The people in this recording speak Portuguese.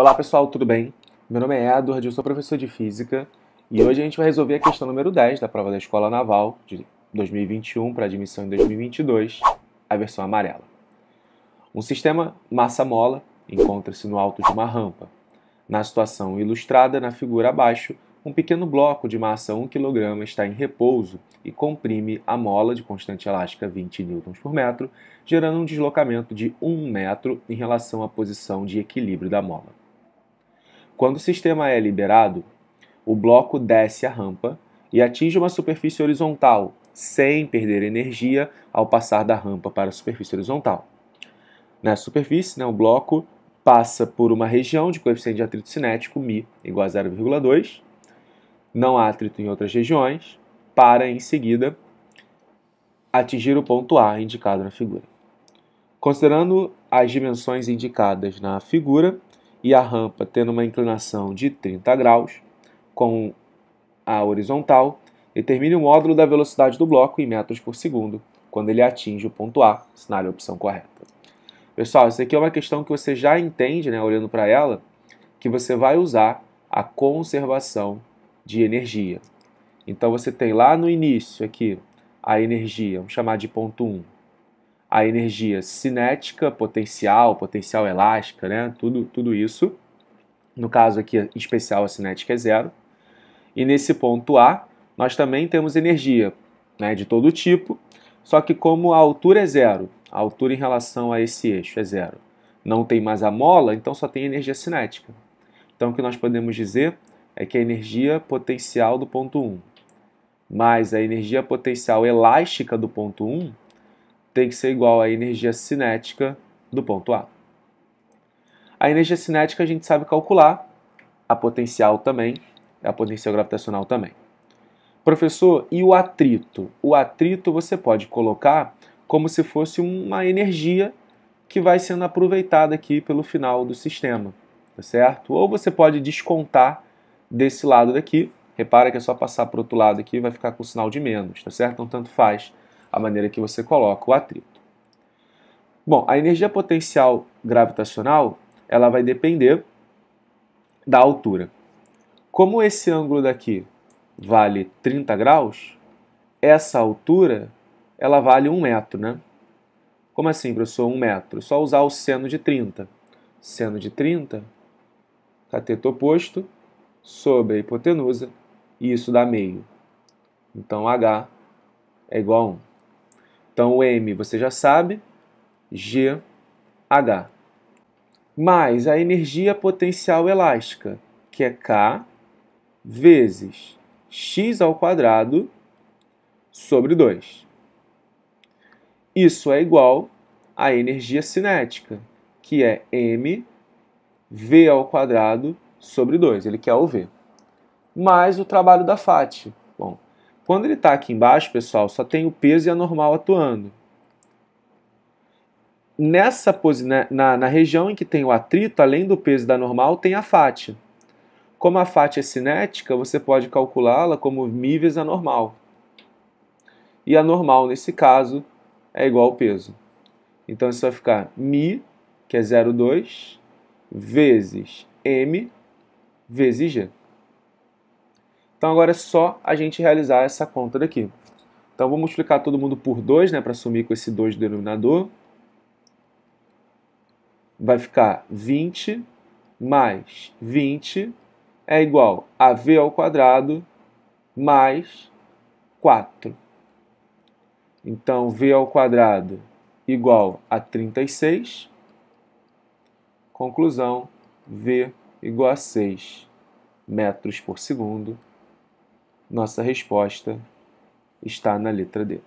Olá pessoal, tudo bem? Meu nome é Edward, eu sou professor de Física e hoje a gente vai resolver a questão número 10 da prova da Escola Naval de 2021 para admissão em 2022, a versão amarela. Um sistema massa-mola encontra-se no alto de uma rampa. Na situação ilustrada na figura abaixo, um pequeno bloco de massa 1 kg está em repouso e comprime a mola de constante elástica 20 N por metro, gerando um deslocamento de 1 metro em relação à posição de equilíbrio da mola. Quando o sistema é liberado, o bloco desce a rampa e atinge uma superfície horizontal, sem perder energia ao passar da rampa para a superfície horizontal. Na superfície, né, o bloco passa por uma região de coeficiente de atrito cinético, μ, igual a 0,2, não há atrito em outras regiões, para, em seguida, atingir o ponto A indicado na figura. Considerando as dimensões indicadas na figura, e a rampa tendo uma inclinação de 30 graus com a horizontal, determine o módulo da velocidade do bloco em metros por segundo quando ele atinge o ponto A, sinal a opção correta. Pessoal, isso aqui é uma questão que você já entende, né, olhando para ela, que você vai usar a conservação de energia. Então você tem lá no início aqui a energia, vamos chamar de ponto 1, a energia cinética, potencial, potencial elástica, né? tudo, tudo isso. No caso aqui, em especial, a cinética é zero. E nesse ponto A, nós também temos energia né, de todo tipo, só que como a altura é zero, a altura em relação a esse eixo é zero, não tem mais a mola, então só tem energia cinética. Então o que nós podemos dizer é que a energia potencial do ponto 1 mais a energia potencial elástica do ponto 1 tem que ser igual à energia cinética do ponto A. A energia cinética a gente sabe calcular, a potencial também, a potencial gravitacional também. Professor, e o atrito? O atrito você pode colocar como se fosse uma energia que vai sendo aproveitada aqui pelo final do sistema, tá certo? Ou você pode descontar desse lado daqui. Repara que é só passar para o outro lado aqui vai ficar com sinal de menos, tá certo? Então tanto faz a maneira que você coloca o atrito. Bom, a energia potencial gravitacional ela vai depender da altura. Como esse ângulo daqui vale 30 graus, essa altura ela vale 1 metro, né? Como assim, professor, 1 metro? Só usar o seno de 30. Seno de 30, cateto oposto sobre a hipotenusa, e isso dá meio. Então, H é igual a 1. Então o M você já sabe, GH. Mais a energia potencial elástica, que é K vezes x ao quadrado sobre 2. Isso é igual à energia cinética, que é m v ao quadrado sobre 2, ele quer o v. Mais o trabalho da FAT, quando ele está aqui embaixo, pessoal, só tem o peso e a normal atuando. Nessa né, na, na região em que tem o atrito, além do peso e da normal, tem a fátia. Como a fátia é cinética, você pode calculá-la como μ vezes a normal. E a normal, nesse caso, é igual ao peso. Então, isso vai ficar μ, que é 0,2, vezes m, vezes g. Então agora é só a gente realizar essa conta daqui. Então vou multiplicar todo mundo por 2, né, para sumir com esse 2 denominador. Vai ficar 20 mais 20 é igual a v ao quadrado mais 4. Então v ao quadrado igual a 36. Conclusão, v igual a 6 metros por segundo nossa resposta está na letra D.